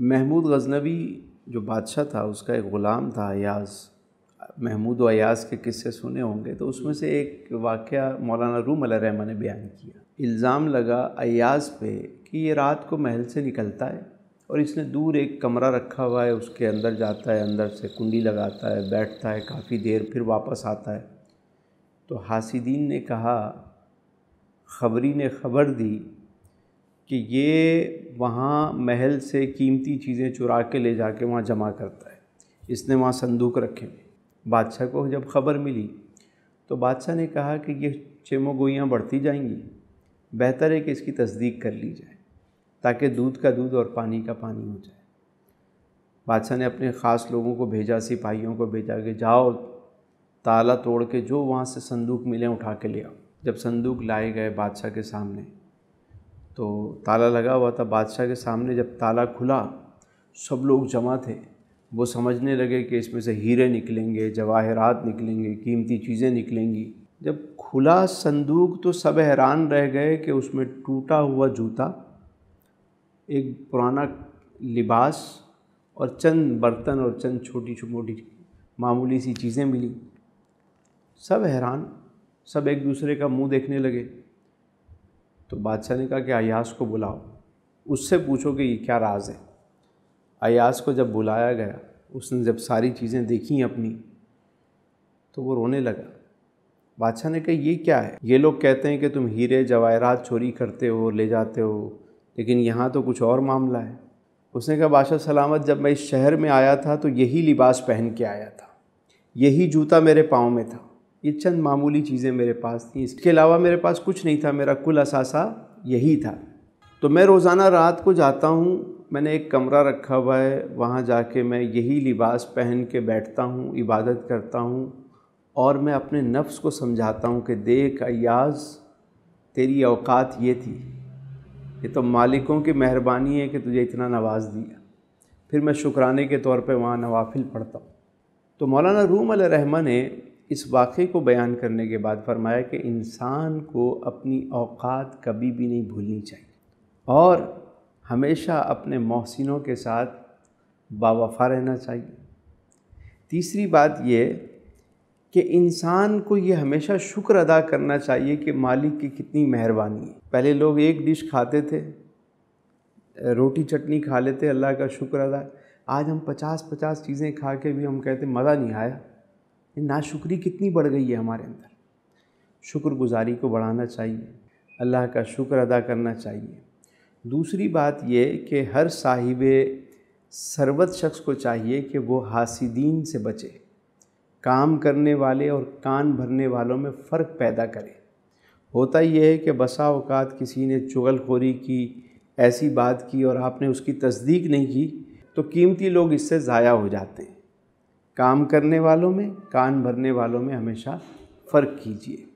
महमूद गजनवी जो बादशाह था उसका एक ग़ुलाम था अयाज़ महमूद व अयाज़ के किस्से सुने होंगे तो उसमें से एक वाक़ मौलाना रूम रहमान ने बयान किया इल्ज़ाम लगा अयाज़ पे कि ये रात को महल से निकलता है और इसने दूर एक कमरा रखा हुआ है उसके अंदर जाता है अंदर से कुंडी लगाता है बैठता है काफ़ी देर फिर वापस आता है तो हासिदीन ने कहा खबरी ने खबर दी कि ये वहाँ महल से कीमती चीज़ें चुरा के ले जा कर वहाँ जमा करता है इसने वहाँ संदूक रखे बादशाह को जब खबर मिली तो बादशाह ने कहा कि ये चेमोगोइयाँ बढ़ती जाएंगी बेहतर है कि इसकी तस्दीक कर ली जाए ताकि दूध का दूध और पानी का पानी हो जाए बादशाह ने अपने ख़ास लोगों को भेजा सिपाहियों को भेजा कि जाओ ताला तोड़ के जो वहाँ से संदूक मिले उठा के ले आओ जब संदूक लाए गए बादशाह के सामने तो ताला लगा हुआ था बादशाह के सामने जब ताला खुला सब लोग जमा थे वो समझने लगे कि इसमें से हीरे निकलेंगे जवाहरात निकलेंगे कीमती चीज़ें निकलेंगी जब खुला संदूक तो सब हैरान रह गए कि उसमें टूटा हुआ जूता एक पुराना लिबास और चंद बर्तन और चंद छोटी मोटी मामूली सी चीज़ें मिली सब हैरान सब एक दूसरे का मुंह देखने लगे तो बादशाह ने कहा कि अयास को बुलाओ उससे पूछो कि ये क्या राज है अयास को जब बुलाया गया उसने जब सारी चीज़ें देखी अपनी तो वो रोने लगा बादशाह ने कहा ये क्या है ये लोग कहते हैं कि तुम हीरे जवाहरात चोरी करते हो ले जाते हो लेकिन यहाँ तो कुछ और मामला है उसने कहा बादशाह सलामत जब मैं इस शहर में आया था तो यही लिबास पहन के आया था यही जूता मेरे पाँव में था ये चंद मामूली चीज़ें मेरे पास थी इसके अलावा मेरे पास कुछ नहीं था मेरा कुल असासा यही था तो मैं रोज़ाना रात को जाता हूँ मैंने एक कमरा रखा हुआ है वहाँ जाके मैं यही लिबास पहन के बैठता हूँ इबादत करता हूँ और मैं अपने नफ्स को समझाता हूँ कि देख अयाज तेरी अवकात ये थी ये तो मालिकों की मेहरबानी है कि तुझे इतना नवाज़ दिया फिर मैं शुक्राने के तौर पे वहाँ नवाफिल पढ़ता हूँ तो मौलाना रूम रहमा ने इस वाक़े को बयान करने के बाद फरमाया कि इंसान को अपनी औकात कभी भी नहीं भूलनी चाहिए और हमेशा अपने मोहसिनों के साथ बावफा रहना चाहिए तीसरी बात ये कि इंसान को ये हमेशा शुक्र अदा करना चाहिए कि मालिक की कितनी मेहरबानी है पहले लोग एक डिश खाते थे रोटी चटनी खा लेते अल्लाह का शुक्र अदा आज हम पचास पचास चीज़ें खा के भी हम कहते मज़ा नहीं आया नाशुक्री कितनी बढ़ गई है हमारे अंदर शुक्रगुजारी को बढ़ाना चाहिए अल्लाह का शुक्र अदा करना चाहिए दूसरी बात ये कि हर साहिब सरबत शख्स को चाहिए कि वो हासिदीन से बचे काम करने वाले और कान भरने वालों में फ़र्क पैदा करे होता यह है कि बसा अवकात किसी ने चुगलखोरी की ऐसी बात की और आपने उसकी तस्दीक नहीं की तो कीमती लोग इससे ज़ाया हो जाते हैं काम करने वालों में कान भरने वालों में हमेशा फ़र्क कीजिए